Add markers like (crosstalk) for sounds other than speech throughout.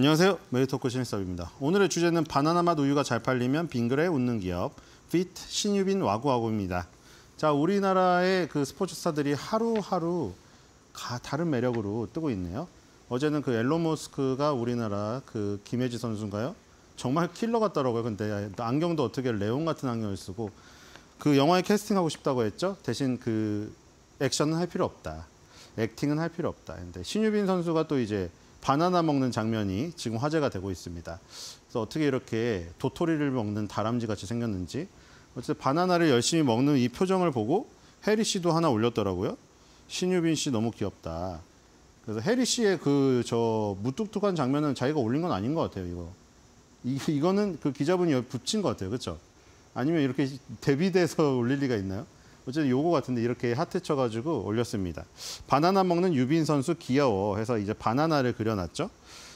안녕하세요. 메리토크 신입사입니다. 오늘의 주제는 바나나 맛 우유가 잘 팔리면 빙그레 웃는 기업 핏 신유빈 와구와구입니다. 자, 우리나라의 그 스포츠 스타들이 하루하루 다른 매력으로 뜨고 있네요. 어제는 그 앨런 모스크가 우리나라 그 김혜지 선수인가요? 정말 킬러 같더라고요. 근데 안경도 어떻게 레온 같은 안경을 쓰고 그 영화에 캐스팅하고 싶다고 했죠. 대신 그 액션은 할 필요 없다. 액팅은 할 필요 없다. 근데 신유빈 선수가 또 이제 바나나 먹는 장면이 지금 화제가 되고 있습니다. 그래서 어떻게 이렇게 도토리를 먹는 다람쥐 같이 생겼는지 어쨌든 바나나를 열심히 먹는 이 표정을 보고 해리 씨도 하나 올렸더라고요. 신유빈 씨 너무 귀엽다. 그래서 해리 씨의 그 저 무뚝뚝한 장면은 자기가 올린 건 아닌 것 같아요. 이거 이, 이거는 그 기자분이 붙인 것 같아요. 그렇죠? 아니면 이렇게 대비돼서 (laughs) 올릴 리가 있나요? 어쨌든 요거 같은데 이렇게 하트 쳐가지고 올렸습니다. 바나나 먹는 유빈 선수 귀여워 해서 이제 바나나를 그려놨죠.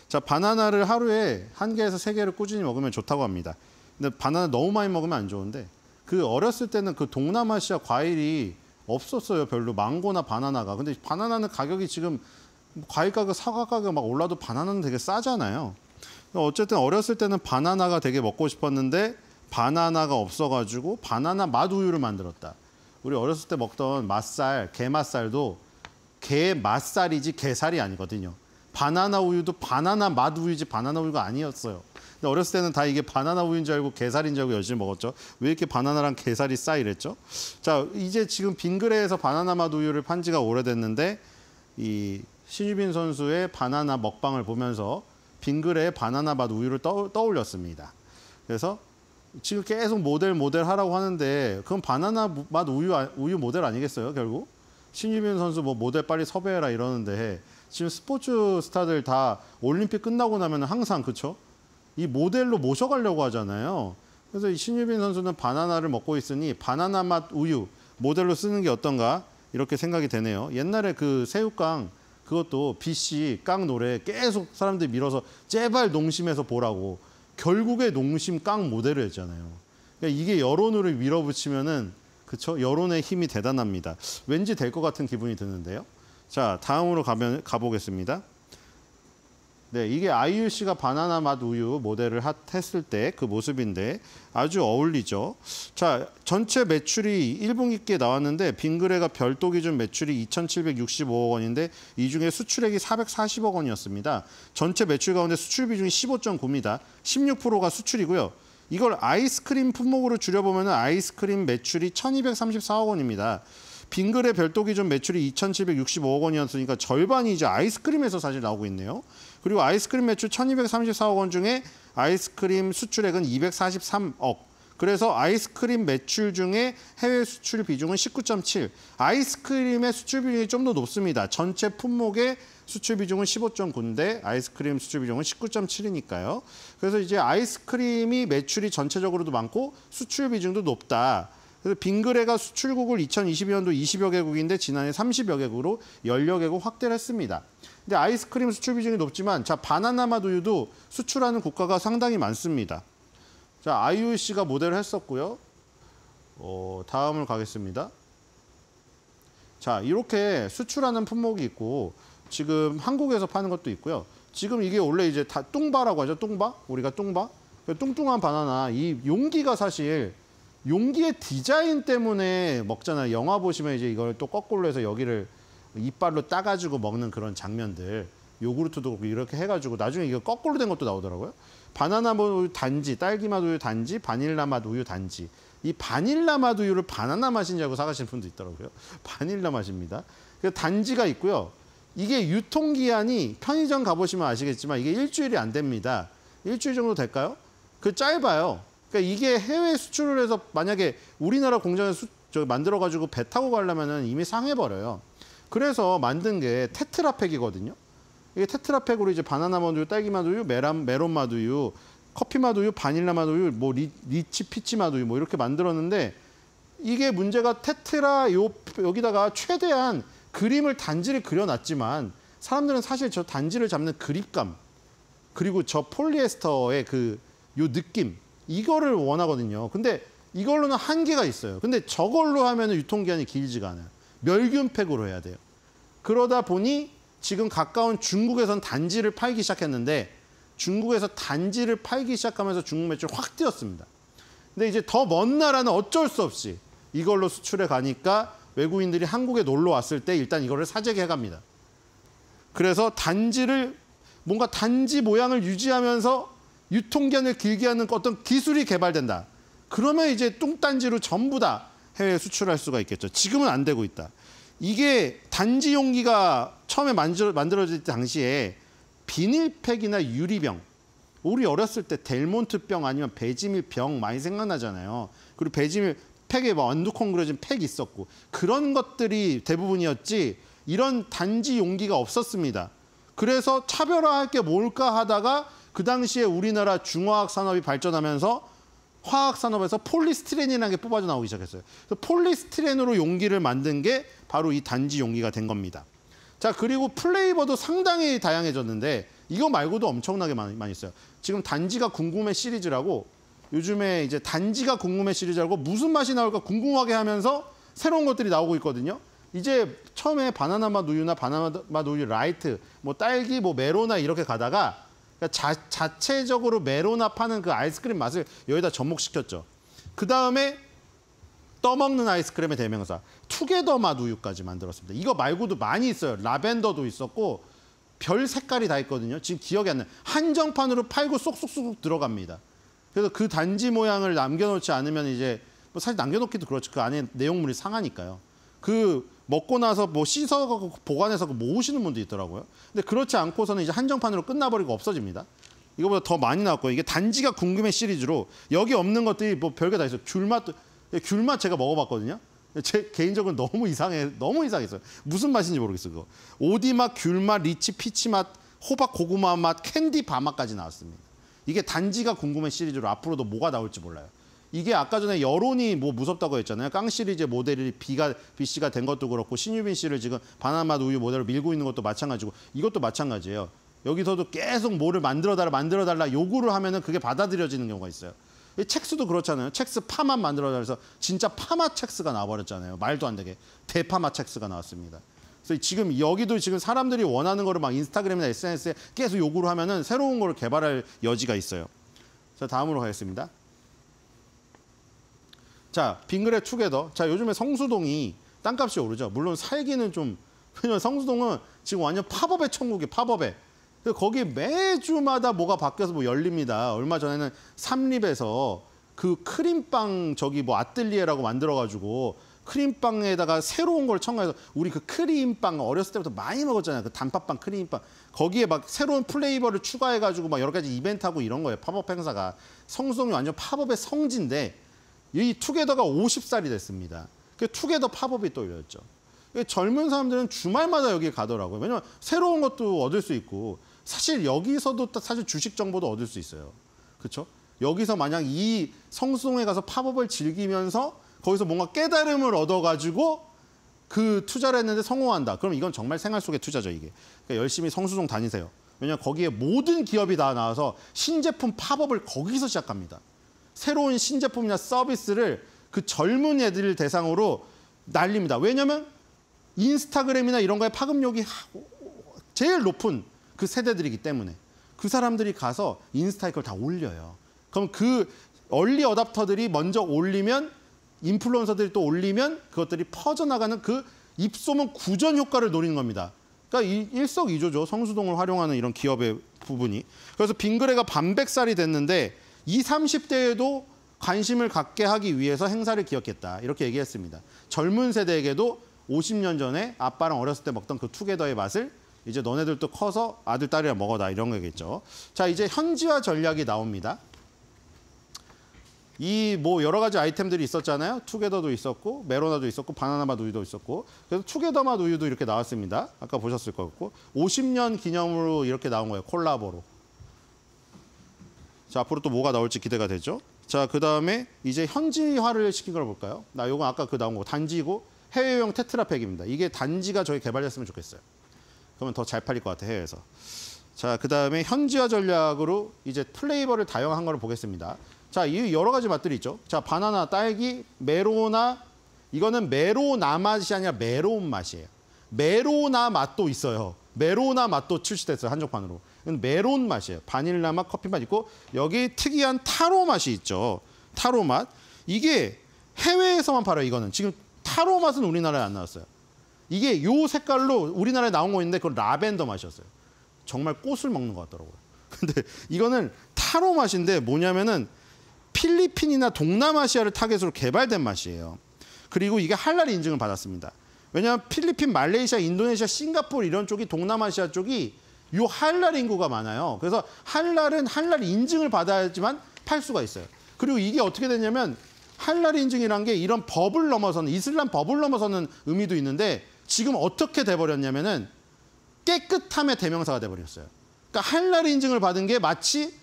자, 바나나를 하루에 한 개에서 세 개를 꾸준히 먹으면 좋다고 합니다. 근데 바나나 너무 많이 먹으면 안 좋은데 그 어렸을 때는 그 동남아시아 과일이 없었어요. 별로 망고나 바나나가. 근데 바나나는 가격이 지금 과일 가격, 사과 가격 막 올라도 바나나는 되게 싸잖아요. 어쨌든 어렸을 때는 바나나가 되게 먹고 싶었는데 바나나가 없어가지고 바나나 맛 우유를 만들었다. 우리 어렸을 때 먹던 맛살, 게맛살도 게 맛살이지 게살이 아니거든요. 바나나 우유도 바나나 맛 우유지 바나나 우유가 아니었어요. 근데 어렸을 때는 다 이게 바나나 우유인 줄 알고 게살인 줄 알고 열심히 먹었죠. 왜 이렇게 바나나랑 게살이 싸 이랬죠? 자, 이제 지금 빙그레에서 바나나 맛 우유를 판 지가 오래됐는데 이 신유빈 선수의 바나나 먹방을 보면서 빙그레의 바나나 맛 우유를 떠, 떠올렸습니다. 그래서 지금 계속 모델 모델 하라고 하는데 그건 바나나 맛 우유 아, 우유 모델 아니겠어요 결국 신유빈 선수 뭐 모델 빨리 섭외해라 이러는데 지금 스포츠 스타들 다 올림픽 끝나고 나면 항상 그쵸 이 모델로 모셔가려고 하잖아요 그래서 이 신유빈 선수는 바나나를 먹고 있으니 바나나 맛 우유 모델로 쓰는 게 어떤가 이렇게 생각이 되네요 옛날에 그 새우깡 그것도 B 씨깡 노래 계속 사람들이 밀어서 제발 농심에서 보라고 결국에 농심 깡 모델을 했잖아요. 그러니까 이게 여론으 밀어붙이면은 그쵸 여론의 힘이 대단합니다. 왠지 될 것 같은 기분이 드는데요. 자 다음으로 가면 가보겠습니다. 네, 이게 아이유씨가 바나나 맛 우유 모델을 했을 때 그 모습인데 아주 어울리죠. 자, 전체 매출이 1분기께 나왔는데 빙그레가 별도 기준 매출이 2,765억 원인데 이 중에 수출액이 440억 원이었습니다. 전체 매출 가운데 수출 비중이 15.9입니다. 16%가 수출이고요. 이걸 아이스크림 품목으로 줄여보면 아이스크림 매출이 1,234억 원입니다. 빙그레 별도 기준 매출이 2,765억 원이었으니까 절반이 이제 아이스크림에서 사실 나오고 있네요. 그리고 아이스크림 매출 1,234억 원 중에 아이스크림 수출액은 243억. 그래서 아이스크림 매출 중에 해외 수출 비중은 19.7. 아이스크림의 수출 비중이 좀 더 높습니다. 전체 품목의 수출 비중은 15.9인데 아이스크림 수출 비중은 19.7이니까요. 그래서 이제 아이스크림이 매출이 전체적으로도 많고 수출 비중도 높다. 그래서 빙그레가 수출국을 2 0 2 0년도 20여 개국인데 지난해 30여 개국으로 10여 개국 확대를 했습니다. 근데 아이스크림 수출 비중이 높지만 자 바나나맛 우유도 수출하는 국가가 상당히 많습니다. 자 IOC가 모델을 했었고요. 어, 다음을 가겠습니다. 자 이렇게 수출하는 품목이 있고 지금 한국에서 파는 것도 있고요. 지금 이게 원래 이제 다 똥바라고 하죠. 뚱바 우리가 뚱바 그 뚱뚱한 바나나 이 용기가 사실 용기의 디자인 때문에 먹잖아요. 영화 보시면 이제 이걸 또 거꾸로 해서 여기를 이빨로 따가지고 먹는 그런 장면들. 요구르트도 그렇고 이렇게 해가지고 나중에 이거 거꾸로 된 것도 나오더라고요. 바나나 뭐 맛 우유 단지, 딸기 맛 우유 단지, 바닐라 맛 우유 단지. 이 바닐라 맛 우유를 바나나 맛인지고 사가시는 분도 있더라고요. (laughs) 바닐라 맛입니다. 그 단지가 있고요. 이게 유통기한이 편의점 가보시면 아시겠지만 이게 일주일이 안 됩니다. 일주일 정도 될까요? 그 짧아요. 그러니까 이게 해외 수출을 해서 만약에 우리나라 공장에서 만들어 가지고 배 타고 가려면 이미 상해 버려요. 그래서 만든 게 테트라팩이거든요. 이게 테트라팩으로 이제 바나나 마두유, 딸기 마두유, 메람, 메론 마두유, 커피 마두유, 바닐라 마두유, 뭐 리, 치 피치 마두유 뭐 이렇게 만들었는데 이게 문제가 테트라 요 여기다가 최대한 그림을 단지를 그려놨지만 사람들은 사실 저 단지를 잡는 그립감 그리고 저 폴리에스터의 그 요 느낌 이거를 원하거든요. 근데 이걸로는 한계가 있어요. 근데 저걸로 하면 유통기한이 길지가 않아요. 멸균팩으로 해야 돼요. 그러다 보니 지금 가까운 중국에선 단지를 팔기 시작했는데 중국에서 단지를 팔기 시작하면서 중국 매출 확 뛰었습니다. 근데 이제 더 먼 나라는 어쩔 수 없이 이걸로 수출해 가니까 외국인들이 한국에 놀러 왔을 때 일단 이거를 사재기해 갑니다. 그래서 단지를 뭔가 단지 모양을 유지하면서 유통기한을 길게 하는 어떤 기술이 개발된다. 그러면 이제 뚱딴지로 전부 다 해외에 수출할 수가 있겠죠. 지금은 안 되고 있다. 이게 단지 용기가 처음에 만들어질 당시에 비닐팩이나 유리병, 우리 어렸을 때 델몬트병 아니면 베지밀병 많이 생각나잖아요. 그리고 베지밀 팩에 완두콩 그려진 팩 있었고 그런 것들이 대부분이었지 이런 단지 용기가 없었습니다. 그래서 차별화할 게 뭘까 하다가 그 당시에 우리나라 중화학 산업이 발전하면서 화학 산업에서 폴리스티렌이라는 게 뽑아져 나오기 시작했어요. 그래서 폴리스티렌으로 용기를 만든 게 바로 이 단지 용기가 된 겁니다. 자 그리고 플레이버도 상당히 다양해졌는데 이거 말고도 엄청나게 많이, 많이 있어요. 지금 단지가 궁금해 시리즈라고 요즘에 이제 단지가 궁금해 시리즈라고 무슨 맛이 나올까 궁금하게 하면서 새로운 것들이 나오고 있거든요. 이제 처음에 바나나 맛 우유나 바나나 맛 우유 라이트, 뭐 딸기, 뭐 메로나 이렇게 가다가 그러니까 자, 자체적으로 메로나파는 그 아이스크림 맛을 여기다 접목시켰죠. 그 다음에 떠먹는 아이스크림의 대명사 투게더 맛 우유까지 만들었습니다. 이거 말고도 많이 있어요. 라벤더도 있었고 별 색깔이 다 있거든요. 지금 기억이 안 나요. 한정판으로 팔고 쏙쏙쏙 들어갑니다. 그래서 그 단지 모양을 남겨놓지 않으면 이제 뭐 사실 남겨놓기도 그렇죠. 그 안에 내용물이 상하니까요. 그 먹고 나서 뭐 씻어 보관해서 그 모으시는 분도 있더라고요. 근데 그렇지 않고서는 이제 한정판으로 끝나버리고 없어집니다. 이거보다 더 많이 나왔고요. 이게 단지가 궁금해 시리즈로 여기 없는 것들이 뭐 별게 다 있어요. 귤맛도 귤맛 제가 먹어봤거든요. 제 개인적으로 너무 이상해 너무 이상했어요. 무슨 맛인지 모르겠어요. 그거. 오디맛, 귤맛, 리치, 피치맛, 호박 고구마 맛, 캔디 바맛까지 나왔습니다. 이게 단지가 궁금해 시리즈로 앞으로도 뭐가 나올지 몰라요. 이게 아까 전에 여론이 뭐 무섭다고 했잖아요. 깡 시리즈 모델이 B가 B씨가 된 것도 그렇고 신유빈 씨를 지금 바나맛 우유 모델로 밀고 있는 것도 마찬가지고 이것도 마찬가지예요. 여기서도 계속 뭐를 만들어달라 만들어달라 요구를 하면은 그게 받아들여지는 경우가 있어요. 이 첵스도 그렇잖아요. 첵스 파만 만들어달라서 진짜 파마 첵스가 나와버렸잖아요. 말도 안 되게 대파마 첵스가 나왔습니다. 그래서 지금 여기도 지금 사람들이 원하는 거를 막 인스타그램이나 SNS에 계속 요구를 하면은 새로운 거를 개발할 여지가 있어요. 그래서 다음으로 가겠습니다. 자, 빙그레 투게더. 자, 요즘에 성수동이 땅값이 오르죠. 물론 살기는 좀, (laughs) 왜냐면 성수동은 지금 완전 팝업의 천국이에요, 팝업의. 거기 매주마다 뭐가 바뀌어서 뭐 열립니다. 얼마 전에는 삼립에서 그 크림빵 저기 뭐 아뜰리에라고 만들어가지고 크림빵에다가 새로운 걸 첨가해서 우리 그 크림빵 어렸을 때부터 많이 먹었잖아요. 그 단팥빵, 크림빵. 거기에 막 새로운 플레이버를 추가해가지고 막 여러 가지 이벤트 하고 이런 거예요. 팝업 행사가. 성수동이 완전 팝업의 성지인데 이 투게더가 50살이 됐습니다. 그 투게더 팝업이 또 열렸죠. 그 젊은 사람들은 주말마다 여기 가더라고요. 왜냐면 새로운 것도 얻을 수 있고 사실 여기서도 사실 주식 정보도 얻을 수 있어요. 그렇죠? 여기서 만약 이 성수동에 가서 팝업을 즐기면서 거기서 뭔가 깨달음을 얻어가지고 그 투자를 했는데 성공한다. 그럼 이건 정말 생활 속의 투자죠, 이게. 그러니까 열심히 성수동 다니세요. 왜냐면 거기에 모든 기업이 다 나와서 신제품 팝업을 거기서 시작합니다. 새로운 신제품이나 서비스를 그 젊은 애들 대상으로 날립니다. 왜냐하면 인스타그램이나 이런 거에 파급력이 제일 높은 그 세대들이기 때문에 그 사람들이 가서 인스타에 그걸 다 올려요. 그럼 그 얼리 어답터들이 먼저 올리면 인플루언서들이 또 올리면 그것들이 퍼져나가는 그 입소문 구전 효과를 노리는 겁니다. 그러니까 일석이조죠. 성수동을 활용하는 이런 기업의 부분이. 그래서 빙그레가 반백살이 됐는데 이 30대에도 관심을 갖게 하기 위해서 행사를 기억했다. 이렇게 얘기했습니다. 젊은 세대에게도 50년 전에 아빠랑 어렸을 때 먹던 그 투게더의 맛을 이제 너네들도 커서 아들, 딸이랑 먹어다 이런 거겠죠. 자, 이제 현지화 전략이 나옵니다. 이 뭐 여러 가지 아이템들이 있었잖아요. 투게더도 있었고 메로나도 있었고 바나나맛 우유도 있었고 그래서 투게더맛 우유도 이렇게 나왔습니다. 아까 보셨을 것 같고 50년 기념으로 이렇게 나온 거예요. 콜라보로. 자, 앞으로 또 뭐가 나올지 기대가 되죠. 자, 그다음에 이제 현지화를 시킨 걸 볼까요? 나 요건 아까 그 나온 거 단지고 해외용 테트라팩입니다. 이게 단지가 저희 개발됐으면 좋겠어요. 그러면 더 잘 팔릴 것 같아 요 해외에서. 자, 그다음에 현지화 전략으로 이제 플레이버를 다양한 걸 보겠습니다. 자, 이 여러 가지 맛들이 있죠. 자, 바나나, 딸기, 메로나. 이거는 메로나 맛이 아니라 메로운 맛이에요. 메로나 맛도 있어요. 메로나 맛도 출시됐어요, 한정판으로. 메론 맛이에요. 바닐라 맛, 커피 맛 있고 여기 특이한 타로 맛이 있죠. 타로 맛. 이게 해외에서만 팔아요, 이거는. 지금 타로 맛은 우리나라에 안 나왔어요. 이게 요 색깔로 우리나라에 나온 거 있는데 그건 라벤더 맛이었어요. 정말 꽃을 먹는 것 같더라고요. (laughs) 근데 이거는 타로 맛인데 뭐냐면은 필리핀이나 동남아시아를 타겟으로 개발된 맛이에요. 그리고 이게 할랄 인증을 받았습니다. 왜냐하면 필리핀, 말레이시아, 인도네시아, 싱가포르 이런 쪽이 동남아시아 쪽이 이 할랄 인구가 많아요. 그래서 할랄은 할랄 인증을 받아야지만 팔 수가 있어요. 그리고 이게 어떻게 되냐면 할랄 인증이란 게 이런 법을 넘어서는 이슬람 법을 넘어서는 의미도 있는데 지금 어떻게 돼버렸냐면은 깨끗함의 대명사가 돼버렸어요. 그러니까 할랄 인증을 받은 게 마치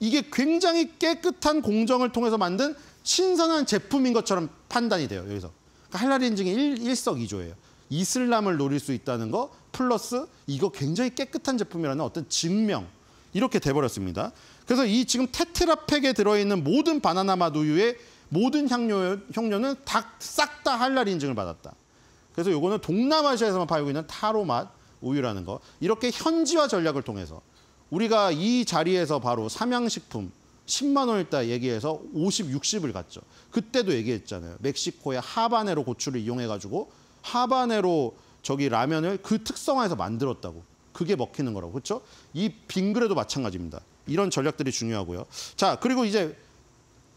이게 굉장히 깨끗한 공정을 통해서 만든 신선한 제품인 것처럼 판단이 돼요. 여기서 그러니까 할랄 인증이 일, 일석이조예요. 이슬람을 노릴 수 있다는 거, 플러스 이거 굉장히 깨끗한 제품이라는 어떤 증명 이렇게 돼버렸습니다. 그래서 이 지금 테트라팩에 들어있는 모든 바나나 맛우유의 모든 향료, 향료는 다싹다 할랄 인증을 받았다. 그래서 이거는 동남아시아에서만 팔고 있는 타로 맛 우유라는 거. 이렇게 현지화 전략을 통해서 우리가 이 자리에서 바로 삼양식품 10만 원일다 얘기해서 50, 60을 갔죠. 그때도 얘기했잖아요. 멕시코의 하바네로 고추를 이용해가지고 하바네로 저기 라면을 그 특성화해서 만들었다고. 그게 먹히는 거라고. 그렇죠? 이 빙그레도 마찬가지입니다. 이런 전략들이 중요하고요. 자, 그리고 이제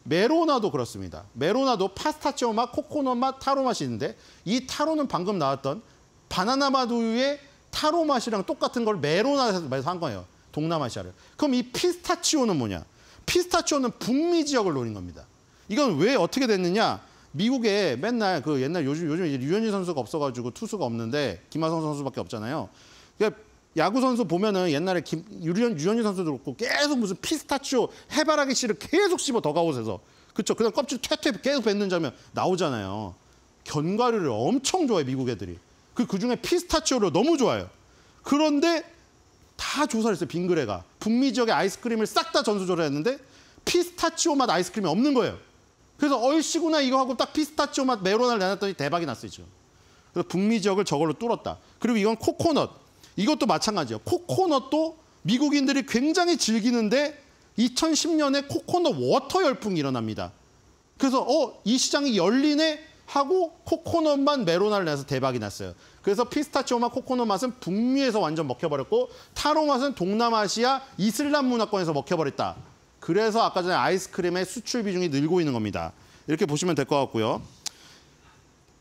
메로나도 그렇습니다. 메로나도 파스타치오 맛, 코코넛 맛, 타로 맛이 있는데 이 타로는 방금 나왔던 바나나 맛 우유의 타로 맛이랑 똑같은 걸 메로나에서 한 거예요. 동남아시아를. 그럼 이 피스타치오는 뭐냐? 피스타치오는 북미 지역을 노린 겁니다. 이건 왜 어떻게 됐느냐? 미국에 맨날 그 옛날 요즘 요즘 이제 류현진 선수가 없어가지고 투수가 없는데 김하성 선수밖에 없잖아요. 그러니까 야구 선수 보면은 옛날에 김, 유현, 유현진 선수도 그렇고 계속 무슨 피스타치오 해바라기 씨를 계속 씹어 더가웃에서 그쵸? 그다음 껍질 퇴퇴 계속 뱉는 장면 나오잖아요. 견과류를 엄청 좋아해 미국 애들이. 그 그중에 피스타치오를 너무 좋아해요. 그런데 다 조사를 했어요 빙그레가 북미 지역의 아이스크림을 싹 다전수조사 했는데 피스타치오 맛 아이스크림이 없는 거예요. 그래서 얼씨구나 이거 하고 딱 피스타치오 맛메로나를 내놨더니 대박이 났었죠. 그래서 북미 지역을 저걸로 뚫었다. 그리고 이건 코코넛. 이것도 마찬가지예요. 코코넛도 미국인들이 굉장히 즐기는데 2010년에 코코넛 워터 열풍이 일어납니다. 그래서 어이 시장이 열리네 하고 코코넛만 메로나를 내서 대박이 났어요. 그래서 피스타치오 맛 코코넛 맛은 북미에서 완전 먹혀버렸고 타로 맛은 동남아시아 이슬람 문화권에서 먹혀버렸다. 그래서 아까 전에 아이스크림의 수출 비중이 늘고 있는 겁니다. 이렇게 보시면 될 것 같고요.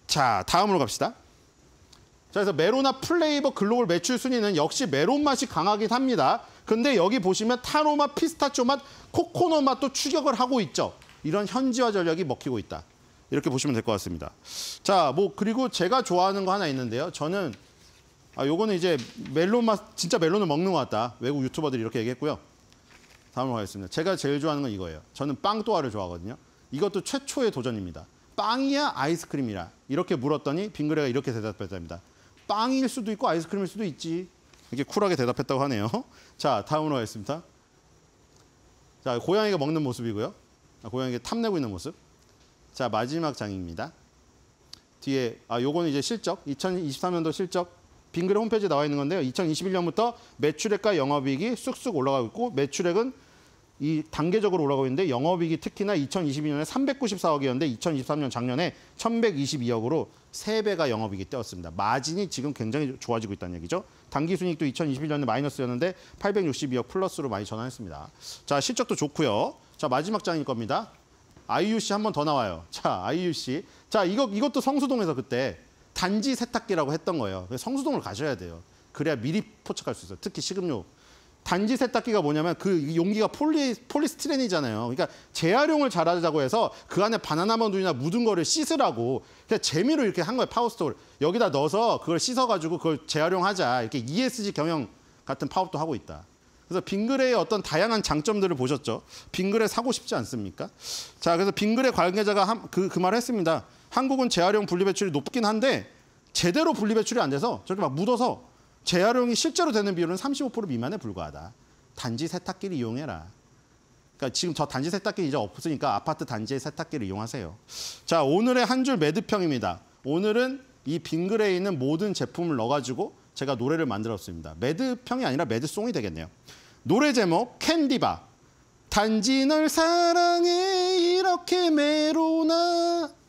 자, 다음으로 갑시다. 자, 그래서 메로나 플레이버 글로벌 매출 순위는 역시 메론 맛이 강하긴 합니다. 근데 여기 보시면 타로 맛, 피스타초 맛, 코코넛 맛도 추격을 하고 있죠. 이런 현지화 전략이 먹히고 있다. 이렇게 보시면 될 것 같습니다. 자, 뭐 그리고 제가 좋아하는 거 하나 있는데요. 저는 아, 요거는 이제 멜론 맛 진짜 멜론을 먹는 것 같다. 외국 유튜버들이 이렇게 얘기했고요. 다음으로 가겠습니다. 제가 제일 좋아하는 건 이거예요. 저는 빵 또아를 좋아하거든요. 이것도 최초의 도전입니다. 빵이야 아이스크림이라 이렇게 물었더니 빙그레가 이렇게 대답했답니다. 빵일 수도 있고 아이스크림일 수도 있지. 이렇게 쿨하게 대답했다고 하네요. (laughs) 자, 다음으로 가겠습니다. 자, 고양이가 먹는 모습이고요. 아, 고양이가 탐내고 있는 모습. 자, 마지막 장입니다. 뒤에 아 요거는 이제 실적 2023년도 실적 빙그레 홈페이지에 나와 있는 건데요. 2021년부터 매출액과 영업이익이 쑥쑥 올라가고 있고 매출액은 이 단계적으로 올라가고 있는데 영업이익이 특히나 2022년에 394억이었는데 2023년 작년에 1122억으로 3배가 영업이익이 뛰었습니다. 마진이 지금 굉장히 좋아지고 있다는 얘기죠. 단기순이익도 2021년에 마이너스였는데 862억 플러스로 많이 전환했습니다. 자, 실적도 좋고요. 자, 마지막 장일 겁니다. IUC 한 번 더 나와요. 자, IUC. 자, 이거, 이것도 성수동에서 그때 단지 세탁기라고 했던 거예요. 성수동을 가셔야 돼요. 그래야 미리 포착할 수 있어요. 특히 식음료 단지 세탁기가 뭐냐면 그 용기가 폴리, 폴리스티렌이잖아요. 그러니까 재활용을 잘하자고 해서 그 안에 바나나 만두나 묻은 거를 씻으라고 그냥 그러니까 재미로 이렇게 한 거예요. 파워스톨 여기다 넣어서 그걸 씻어가지고 그걸 재활용하자 이렇게 ESG 경영 같은 파업도 하고 있다. 그래서 빙그레의 어떤 다양한 장점들을 보셨죠. 빙그레 사고 싶지 않습니까? 자, 그래서 빙그레 관계자가 한, 그, 그 말을 했습니다. 한국은 재활용 분리배출이 높긴 한데 제대로 분리배출이 안 돼서 저렇게 막 묻어서 재활용이 실제로 되는 비율은 35% 미만에 불과하다. 단지 세탁기를 이용해라. 그러니까 지금 저 단지 세탁기 이제 없으니까 아파트 단지의 세탁기를 이용하세요. 자, 오늘의 한 줄 매듭형입니다. 오늘은 이빙글에 있는 모든 제품을 넣어가지고 제가 노래를 만들었습니다. 매듭형이 아니라 매듭송이 되겠네요. 노래 제목 캔디바. 단지 널 사랑해 이렇게 메로나